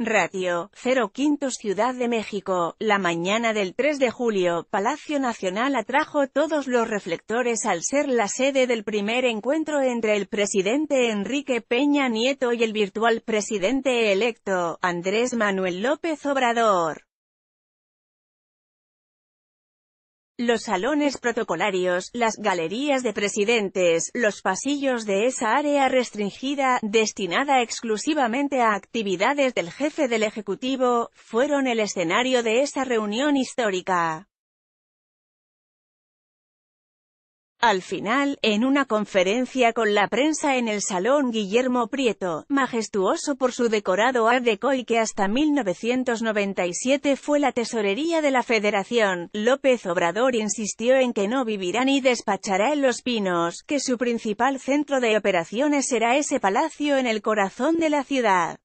Ratio, 05 Quintos Ciudad de México, la mañana del 3 de julio, Palacio Nacional atrajo todos los reflectores al ser la sede del primer encuentro entre el presidente Enrique Peña Nieto y el virtual presidente electo, Andrés Manuel López Obrador. Los salones protocolarios, las galerías de presidentes, los pasillos de esa área restringida, destinada exclusivamente a actividades del jefe del Ejecutivo, fueron el escenario de esa reunión histórica. Al final, en una conferencia con la prensa en el Salón Guillermo Prieto, majestuoso por su decorado art y que hasta 1997 fue la tesorería de la Federación, López Obrador insistió en que no vivirá ni despachará en Los Pinos, que su principal centro de operaciones será ese palacio en el corazón de la ciudad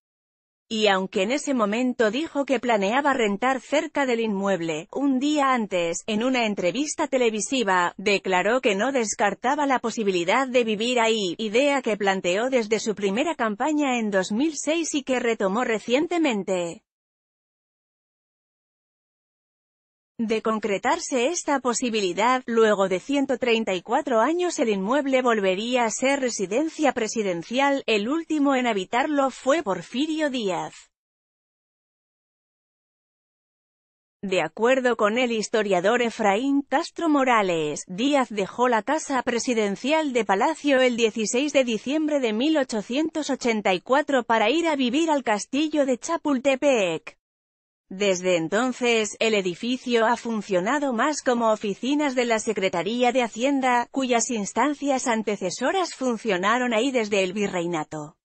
y aunque en ese momento dijo que planeaba rentar cerca del inmueble, un día antes, en una entrevista televisiva, declaró que no descartaba la posibilidad de vivir ahí, idea que planteó desde su primera campaña en 2006 y que retomó recientemente. De concretarse esta posibilidad, luego de 134 años el inmueble volvería a ser residencia presidencial, el último en habitarlo fue Porfirio Díaz. De acuerdo con el historiador Efraín Castro Morales, Díaz dejó la casa presidencial de Palacio el 16 de diciembre de 1884 para ir a vivir al castillo de Chapultepec. Desde entonces, el edificio ha funcionado más como oficinas de la Secretaría de Hacienda, cuyas instancias antecesoras funcionaron ahí desde el virreinato.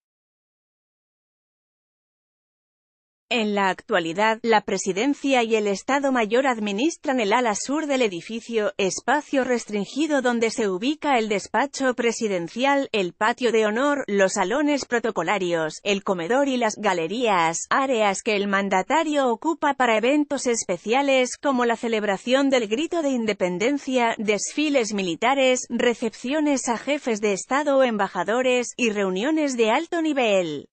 En la actualidad, la Presidencia y el Estado Mayor administran el ala sur del edificio, espacio restringido donde se ubica el despacho presidencial, el patio de honor, los salones protocolarios, el comedor y las galerías, áreas que el mandatario ocupa para eventos especiales como la celebración del grito de independencia, desfiles militares, recepciones a jefes de Estado o embajadores, y reuniones de alto nivel.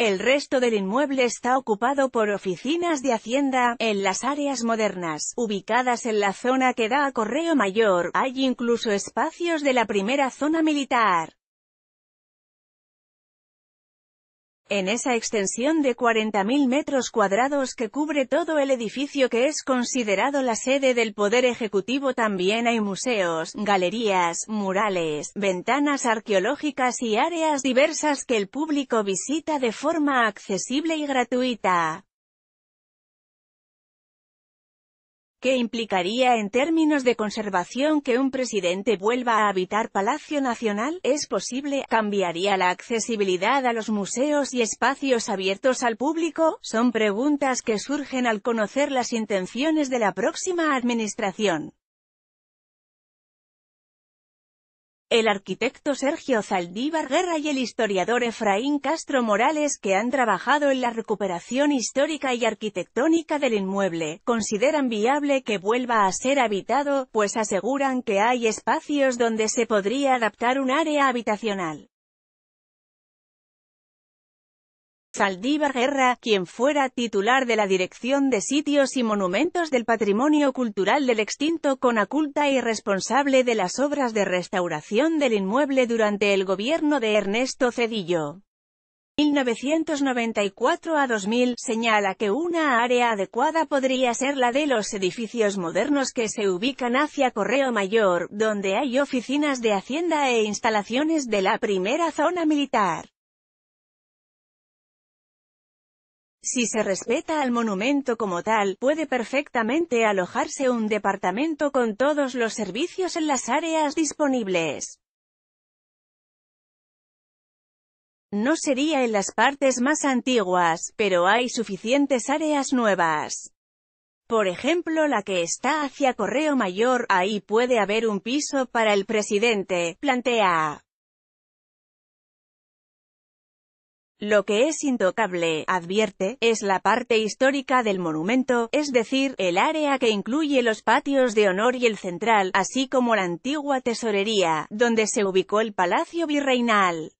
El resto del inmueble está ocupado por oficinas de Hacienda, en las áreas modernas, ubicadas en la zona que da a Correo Mayor, hay incluso espacios de la primera zona militar. en esa extensión de 40.000 metros cuadrados que cubre todo el edificio que es considerado la sede del Poder Ejecutivo también hay museos, galerías, murales, ventanas arqueológicas y áreas diversas que el público visita de forma accesible y gratuita. ¿Qué implicaría en términos de conservación que un presidente vuelva a habitar Palacio Nacional, es posible, cambiaría la accesibilidad a los museos y espacios abiertos al público, son preguntas que surgen al conocer las intenciones de la próxima administración. el arquitecto Sergio Zaldívar Guerra y el historiador Efraín Castro Morales que han trabajado en la recuperación histórica y arquitectónica del inmueble, consideran viable que vuelva a ser habitado, pues aseguran que hay espacios donde se podría adaptar un área habitacional. Saldívar Guerra, quien fuera titular de la Dirección de Sitios y Monumentos del Patrimonio Cultural del extinto con Conaculta y responsable de las obras de restauración del inmueble durante el gobierno de Ernesto Cedillo. 1994 a 2000, señala que una área adecuada podría ser la de los edificios modernos que se ubican hacia Correo Mayor, donde hay oficinas de Hacienda e instalaciones de la primera zona militar. Si se respeta al monumento como tal, puede perfectamente alojarse un departamento con todos los servicios en las áreas disponibles. No sería en las partes más antiguas, pero hay suficientes áreas nuevas. Por ejemplo la que está hacia Correo Mayor, ahí puede haber un piso para el presidente, plantea. Lo que es intocable, advierte, es la parte histórica del monumento, es decir, el área que incluye los patios de honor y el central, así como la antigua tesorería, donde se ubicó el palacio virreinal.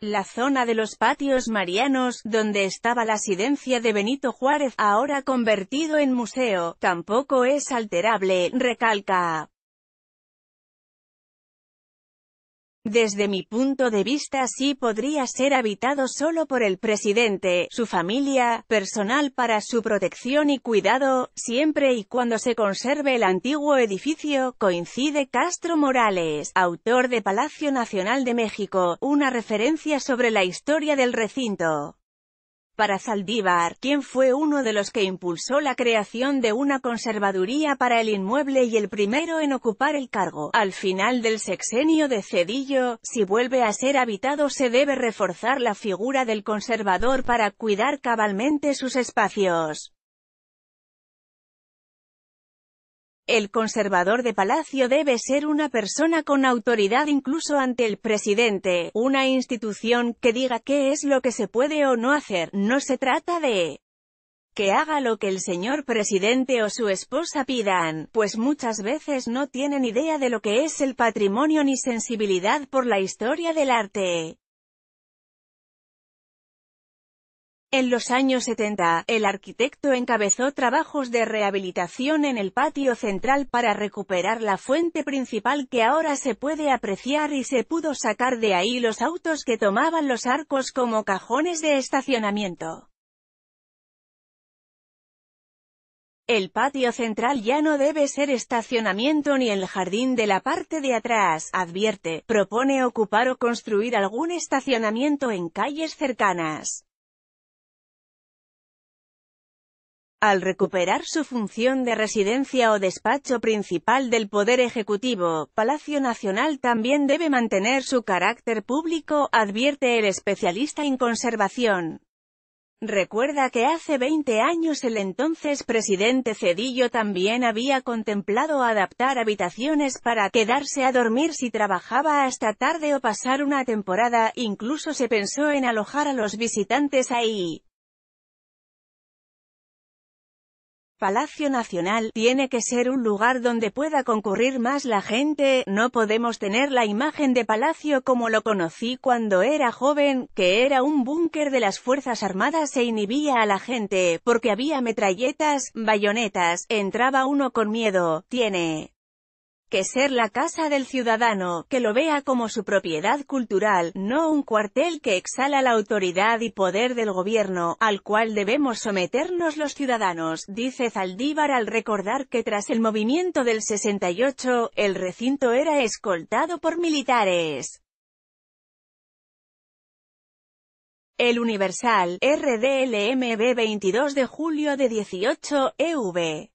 La zona de los patios marianos, donde estaba la residencia de Benito Juárez, ahora convertido en museo, tampoco es alterable, recalca. Desde mi punto de vista sí podría ser habitado solo por el presidente, su familia, personal para su protección y cuidado, siempre y cuando se conserve el antiguo edificio, coincide Castro Morales, autor de Palacio Nacional de México, una referencia sobre la historia del recinto para Zaldívar, quien fue uno de los que impulsó la creación de una conservaduría para el inmueble y el primero en ocupar el cargo. Al final del sexenio de Cedillo, si vuelve a ser habitado se debe reforzar la figura del conservador para cuidar cabalmente sus espacios. El conservador de palacio debe ser una persona con autoridad incluso ante el presidente, una institución que diga qué es lo que se puede o no hacer, no se trata de que haga lo que el señor presidente o su esposa pidan, pues muchas veces no tienen idea de lo que es el patrimonio ni sensibilidad por la historia del arte. En los años 70, el arquitecto encabezó trabajos de rehabilitación en el patio central para recuperar la fuente principal que ahora se puede apreciar y se pudo sacar de ahí los autos que tomaban los arcos como cajones de estacionamiento. El patio central ya no debe ser estacionamiento ni el jardín de la parte de atrás, advierte, propone ocupar o construir algún estacionamiento en calles cercanas. Al recuperar su función de residencia o despacho principal del Poder Ejecutivo, Palacio Nacional también debe mantener su carácter público, advierte el especialista en conservación. Recuerda que hace 20 años el entonces presidente Cedillo también había contemplado adaptar habitaciones para quedarse a dormir si trabajaba hasta tarde o pasar una temporada, incluso se pensó en alojar a los visitantes ahí. Palacio Nacional, tiene que ser un lugar donde pueda concurrir más la gente, no podemos tener la imagen de Palacio como lo conocí cuando era joven, que era un búnker de las Fuerzas Armadas e inhibía a la gente, porque había metralletas, bayonetas, entraba uno con miedo, tiene que ser la casa del ciudadano, que lo vea como su propiedad cultural, no un cuartel que exhala la autoridad y poder del gobierno, al cual debemos someternos los ciudadanos, dice Zaldívar al recordar que tras el movimiento del 68, el recinto era escoltado por militares. El Universal, RDLMB 22 de julio de 18, EV.